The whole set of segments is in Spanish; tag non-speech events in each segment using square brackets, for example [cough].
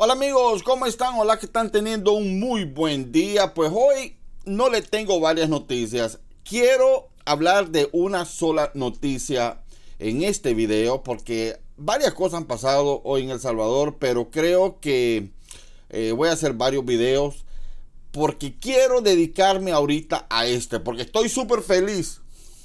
Hola amigos, ¿cómo están? Hola que están teniendo un muy buen día. Pues hoy no le tengo varias noticias. Quiero hablar de una sola noticia en este video porque varias cosas han pasado hoy en El Salvador, pero creo que eh, voy a hacer varios videos porque quiero dedicarme ahorita a este, porque estoy súper feliz.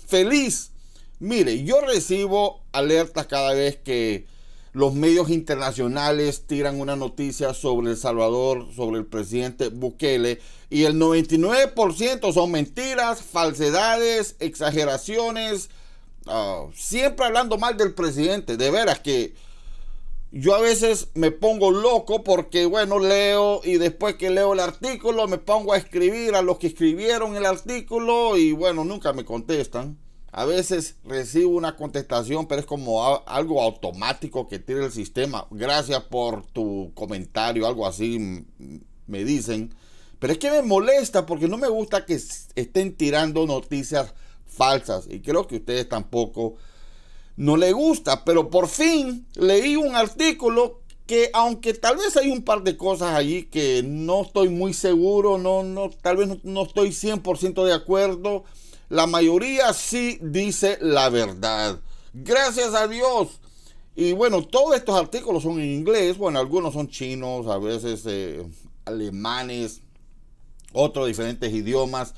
Feliz. Mire, yo recibo alertas cada vez que los medios internacionales tiran una noticia sobre El Salvador, sobre el presidente Bukele, y el 99% son mentiras, falsedades, exageraciones, ah, siempre hablando mal del presidente. De veras que yo a veces me pongo loco porque, bueno, leo y después que leo el artículo me pongo a escribir a los que escribieron el artículo y, bueno, nunca me contestan. A veces recibo una contestación, pero es como algo automático que tiene el sistema. Gracias por tu comentario, algo así me dicen. Pero es que me molesta porque no me gusta que estén tirando noticias falsas. Y creo que ustedes tampoco no le gusta. Pero por fin leí un artículo que aunque tal vez hay un par de cosas allí que no estoy muy seguro, no, no, tal vez no, no estoy 100% de acuerdo la mayoría sí dice la verdad. Gracias a Dios. Y bueno, todos estos artículos son en inglés, bueno, algunos son chinos, a veces eh, alemanes, otros diferentes idiomas.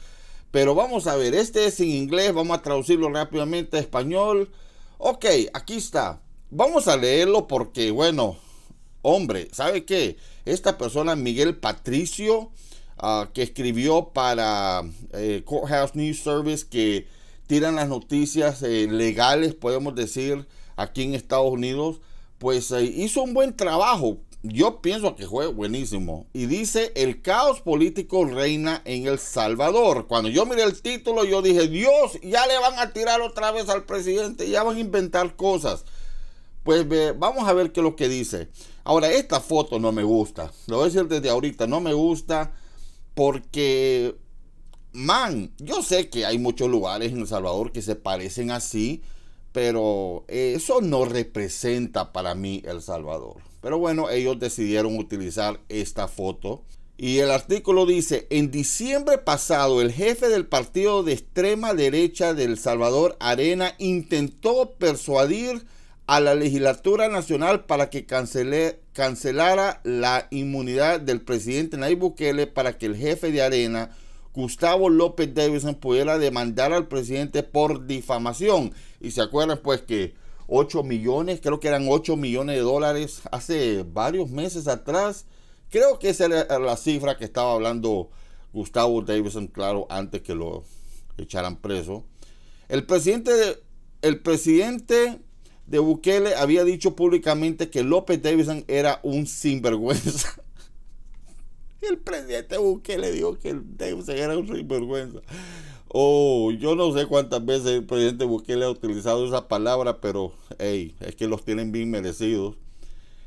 Pero vamos a ver, este es en inglés, vamos a traducirlo rápidamente a español. Ok, aquí está. Vamos a leerlo porque, bueno, hombre, ¿sabe qué? Esta persona, Miguel Patricio, Ah, que escribió para eh, Courthouse News Service que tiran las noticias eh, legales, podemos decir, aquí en Estados Unidos, pues eh, hizo un buen trabajo. Yo pienso que fue buenísimo. Y dice, el caos político reina en El Salvador. Cuando yo miré el título, yo dije, Dios, ya le van a tirar otra vez al presidente, ya van a inventar cosas. Pues vamos a ver qué es lo que dice. Ahora, esta foto no me gusta. Lo voy a decir desde ahorita, no me gusta porque, man, yo sé que hay muchos lugares en El Salvador que se parecen así, pero eso no representa para mí El Salvador. Pero bueno, ellos decidieron utilizar esta foto. Y el artículo dice, en diciembre pasado el jefe del partido de extrema derecha del Salvador, Arena, intentó persuadir a la legislatura nacional para que cancelara la inmunidad del presidente Nayib Bukele para que el jefe de arena Gustavo López Davidson pudiera demandar al presidente por difamación. Y se acuerdan pues que 8 millones, creo que eran 8 millones de dólares hace varios meses atrás. Creo que esa era la cifra que estaba hablando Gustavo Davidson, claro, antes que lo echaran preso. El presidente, el presidente de Bukele había dicho públicamente que López Davidson era un sinvergüenza. [laughs] El presidente Bukele dijo que Davidson era un sinvergüenza. Oh, yo no sé cuántas veces el presidente Bukele ha utilizado esa palabra, pero hey, es que los tienen bien merecidos.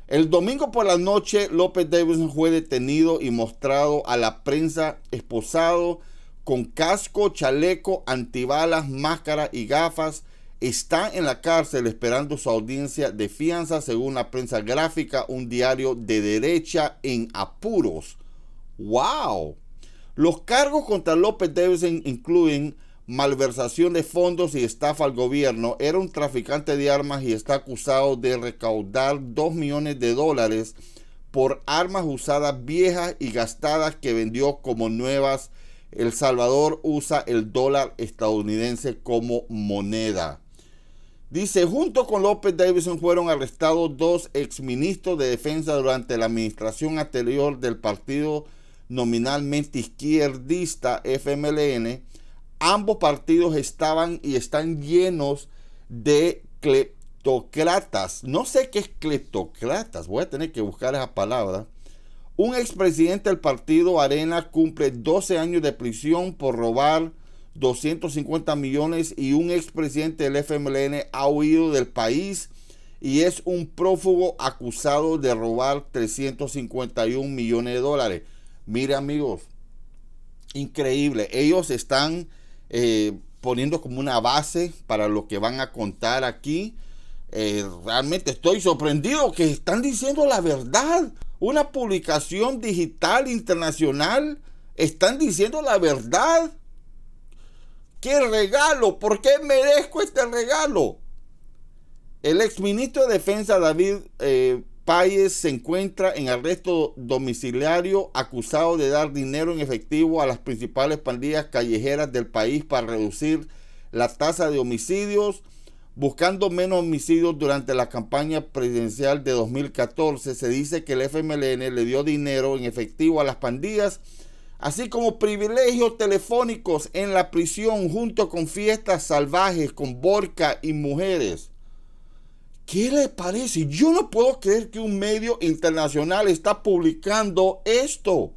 El domingo por la noche, López Davidson fue detenido y mostrado a la prensa esposado con casco, chaleco, antibalas, máscara y gafas está en la cárcel esperando su audiencia de fianza, según la prensa gráfica, un diario de derecha en apuros. ¡Wow! Los cargos contra López Davidson incluyen malversación de fondos y estafa al gobierno. Era un traficante de armas y está acusado de recaudar 2 millones de dólares por armas usadas viejas y gastadas que vendió como nuevas. El Salvador usa el dólar estadounidense como moneda. Dice, junto con López Davidson fueron arrestados dos exministros de defensa durante la administración anterior del partido nominalmente izquierdista FMLN. Ambos partidos estaban y están llenos de cleptocratas. No sé qué es cleptocratas, voy a tener que buscar esa palabra. Un expresidente del partido Arena cumple 12 años de prisión por robar 250 millones y un expresidente del FMLN ha huido del país y es un prófugo acusado de robar 351 millones de dólares. Mire amigos, increíble. Ellos están eh, poniendo como una base para lo que van a contar aquí. Eh, realmente estoy sorprendido que están diciendo la verdad. Una publicación digital internacional. Están diciendo la verdad. ¿Qué regalo? ¿Por qué merezco este regalo? El exministro de Defensa David eh, Páez se encuentra en arresto domiciliario acusado de dar dinero en efectivo a las principales pandillas callejeras del país para reducir la tasa de homicidios, buscando menos homicidios durante la campaña presidencial de 2014. Se dice que el FMLN le dio dinero en efectivo a las pandillas así como privilegios telefónicos en la prisión junto con fiestas salvajes con borca y mujeres. ¿Qué le parece? Yo no puedo creer que un medio internacional está publicando esto.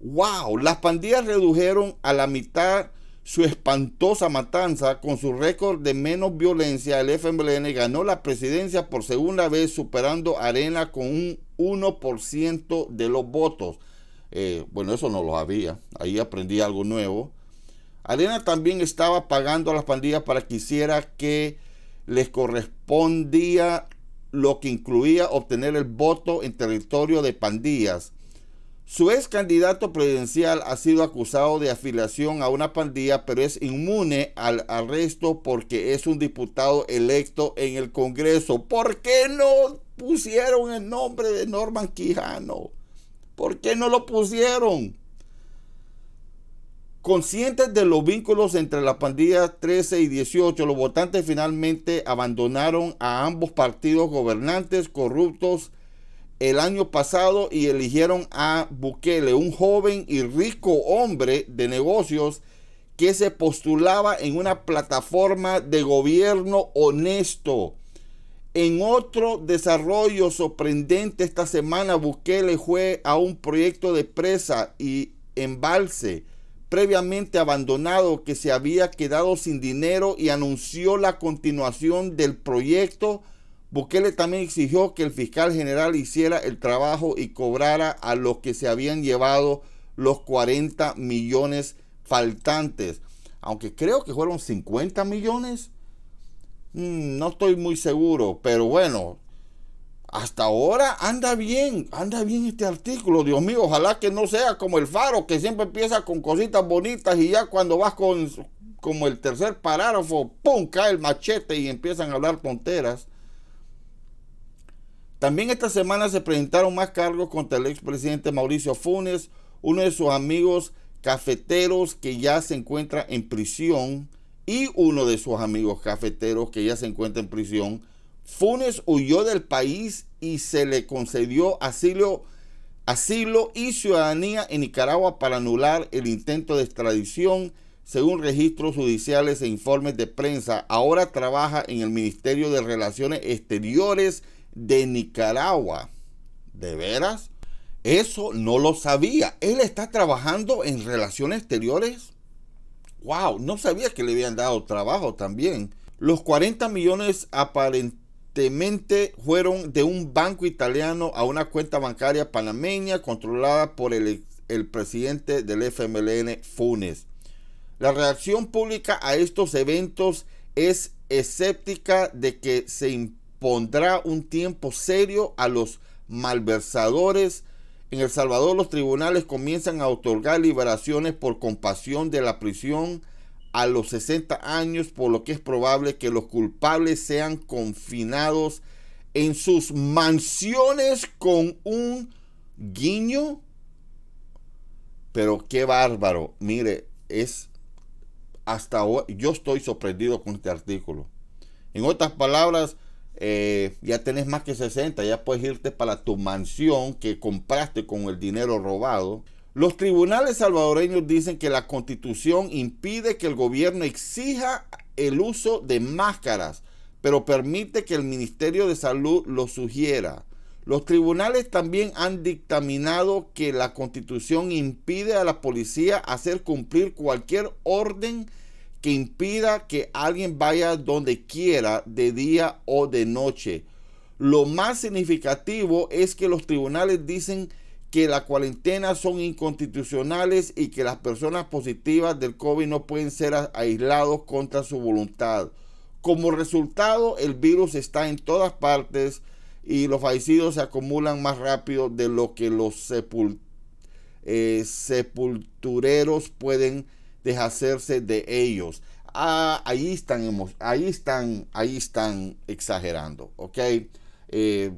¡Wow! Las pandillas redujeron a la mitad su espantosa matanza con su récord de menos violencia. El FMLN ganó la presidencia por segunda vez superando Arena con un 1% de los votos. Eh, bueno, eso no lo había. Ahí aprendí algo nuevo. Arena también estaba pagando a las pandillas para que hiciera que les correspondía lo que incluía obtener el voto en territorio de pandillas. Su ex candidato presidencial ha sido acusado de afiliación a una pandilla, pero es inmune al arresto porque es un diputado electo en el Congreso. ¿Por qué no pusieron el nombre de Norman Quijano? ¿Por qué no lo pusieron? Conscientes de los vínculos entre la pandilla 13 y 18, los votantes finalmente abandonaron a ambos partidos gobernantes corruptos el año pasado y eligieron a Bukele, un joven y rico hombre de negocios que se postulaba en una plataforma de gobierno honesto en otro desarrollo sorprendente esta semana, Bukele fue a un proyecto de presa y embalse previamente abandonado que se había quedado sin dinero y anunció la continuación del proyecto. Bukele también exigió que el fiscal general hiciera el trabajo y cobrara a los que se habían llevado los 40 millones faltantes. Aunque creo que fueron 50 millones Mm, no estoy muy seguro, pero bueno, hasta ahora anda bien, anda bien este artículo. Dios mío, ojalá que no sea como el faro, que siempre empieza con cositas bonitas y ya cuando vas con como el tercer parágrafo, ¡pum! cae el machete y empiezan a hablar tonteras. También esta semana se presentaron más cargos contra el expresidente Mauricio Funes, uno de sus amigos cafeteros que ya se encuentra en prisión y uno de sus amigos cafeteros que ya se encuentra en prisión, Funes huyó del país y se le concedió asilo, asilo y ciudadanía en Nicaragua para anular el intento de extradición, según registros judiciales e informes de prensa. Ahora trabaja en el Ministerio de Relaciones Exteriores de Nicaragua. ¿De veras? Eso no lo sabía. Él está trabajando en relaciones exteriores ¡Wow! No sabía que le habían dado trabajo también. Los 40 millones aparentemente fueron de un banco italiano a una cuenta bancaria panameña controlada por el, el presidente del FMLN, Funes. La reacción pública a estos eventos es escéptica de que se impondrá un tiempo serio a los malversadores en El Salvador los tribunales comienzan a otorgar liberaciones por compasión de la prisión a los 60 años, por lo que es probable que los culpables sean confinados en sus mansiones con un guiño. Pero qué bárbaro. Mire, es hasta hoy. Yo estoy sorprendido con este artículo. En otras palabras, eh, ya tenés más que 60, ya puedes irte para tu mansión que compraste con el dinero robado. Los tribunales salvadoreños dicen que la constitución impide que el gobierno exija el uso de máscaras, pero permite que el Ministerio de Salud lo sugiera. Los tribunales también han dictaminado que la constitución impide a la policía hacer cumplir cualquier orden que impida que alguien vaya donde quiera de día o de noche. Lo más significativo es que los tribunales dicen que las cuarentenas son inconstitucionales y que las personas positivas del COVID no pueden ser aislados contra su voluntad. Como resultado, el virus está en todas partes y los fallecidos se acumulan más rápido de lo que los eh, sepultureros pueden deshacerse de ellos. Ah, ahí están, ahí están, ahí están exagerando, ¿ok? Eh,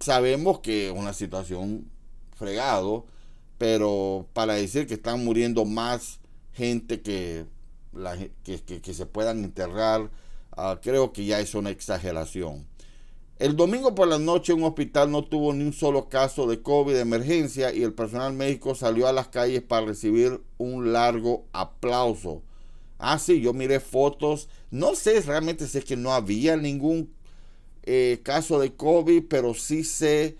sabemos que es una situación fregado, pero para decir que están muriendo más gente que, la, que, que, se puedan enterrar, ah, creo que ya es una exageración. El domingo por la noche un hospital no tuvo ni un solo caso de COVID de emergencia y el personal médico salió a las calles para recibir un largo aplauso. Ah, sí, yo miré fotos. No sé realmente sé que no había ningún eh, caso de COVID, pero sí sé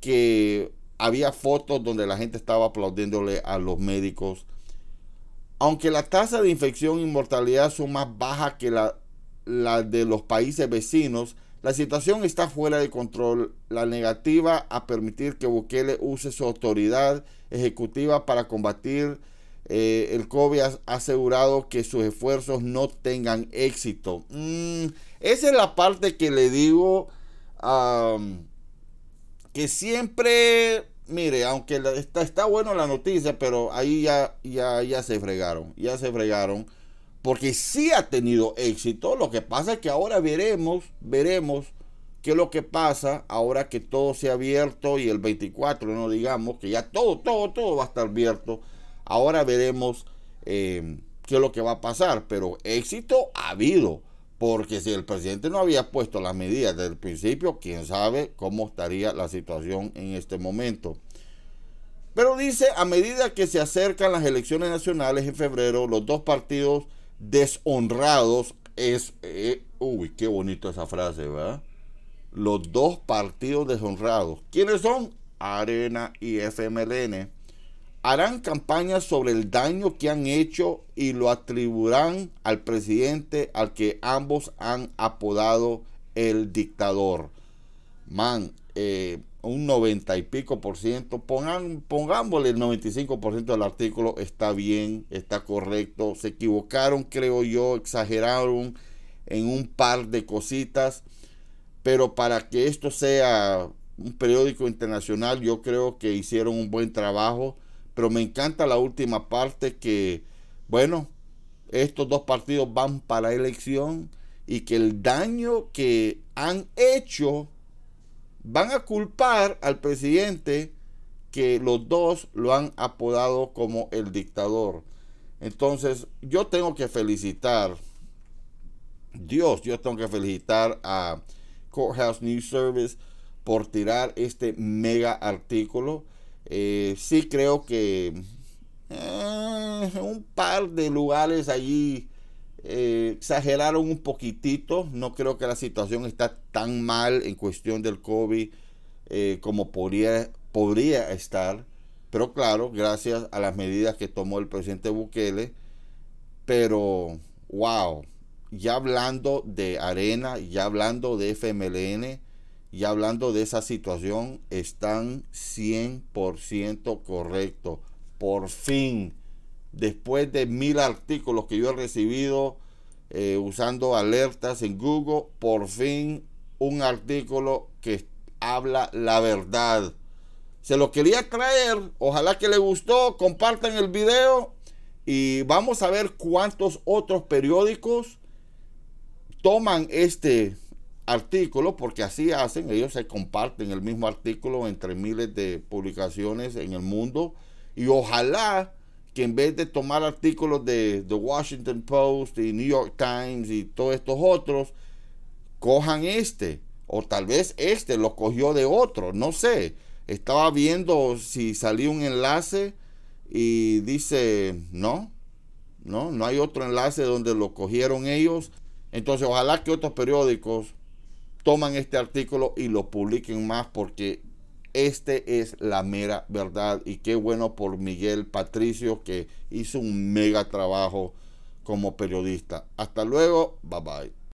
que había fotos donde la gente estaba aplaudiéndole a los médicos. Aunque la tasa de infección y mortalidad son más bajas que la de los países vecinos, la situación está fuera de control. La negativa a permitir que Bukele use su autoridad ejecutiva para combatir eh, el COVID ha asegurado que sus esfuerzos no tengan éxito. Mm, esa es la parte que le digo que siempre, mire, aunque está, está bueno la noticia, pero ahí ya, ya, ya se fregaron, ya se fregaron. Porque sí ha tenido éxito. Lo que pasa es que ahora veremos, veremos qué es lo que pasa ahora que todo se ha abierto y el 24, no digamos, que ya todo, todo, todo va a estar abierto. Ahora veremos eh, qué es lo que va a pasar. Pero éxito ha habido. Porque si el presidente no había puesto las medidas desde el principio, quién sabe cómo estaría la situación en este momento. Pero dice, a medida que se acercan las elecciones nacionales en febrero, los dos partidos deshonrados es... Eh, uy, qué bonito esa frase, ¿verdad? Los dos partidos deshonrados. ¿Quiénes son? Arena y FMLN. Harán campañas sobre el daño que han hecho y lo atribuirán al presidente al que ambos han apodado el dictador. Man, eh, un 90 y pico por ciento, pongan, pongámosle el 95 por ciento del artículo, está bien, está correcto, se equivocaron, creo yo, exageraron en un par de cositas, pero para que esto sea un periódico internacional, yo creo que hicieron un buen trabajo, pero me encanta la última parte que, bueno, estos dos partidos van para la elección y que el daño que han hecho van a culpar al presidente que los dos lo han apodado como el dictador. Entonces, yo tengo que felicitar, Dios, yo tengo que felicitar a Courthouse News Service por tirar este mega artículo. Eh, sí creo que eh, un par de lugares allí eh, exageraron un poquitito. No creo que la situación está tan mal en cuestión del COVID eh, como podría, podría estar. Pero claro, gracias a las medidas que tomó el presidente Bukele. Pero, wow, ya hablando de arena, ya hablando de FMLN, ya hablando de esa situación, están 100% correctos. Por fin después de mil artículos que yo he recibido eh, usando alertas en Google, por fin un artículo que habla la verdad. Se lo quería traer, ojalá que le gustó, compartan el video y vamos a ver cuántos otros periódicos toman este artículo, porque así hacen, ellos se comparten el mismo artículo entre miles de publicaciones en el mundo y ojalá que en vez de tomar artículos de The Washington Post y New York Times y todos estos otros, cojan este. O tal vez este lo cogió de otro, no sé. Estaba viendo si salió un enlace y dice, no, no, no hay otro enlace donde lo cogieron ellos. Entonces ojalá que otros periódicos toman este artículo y lo publiquen más porque este es la mera verdad y qué bueno por Miguel Patricio que hizo un mega trabajo como periodista. Hasta luego, bye bye.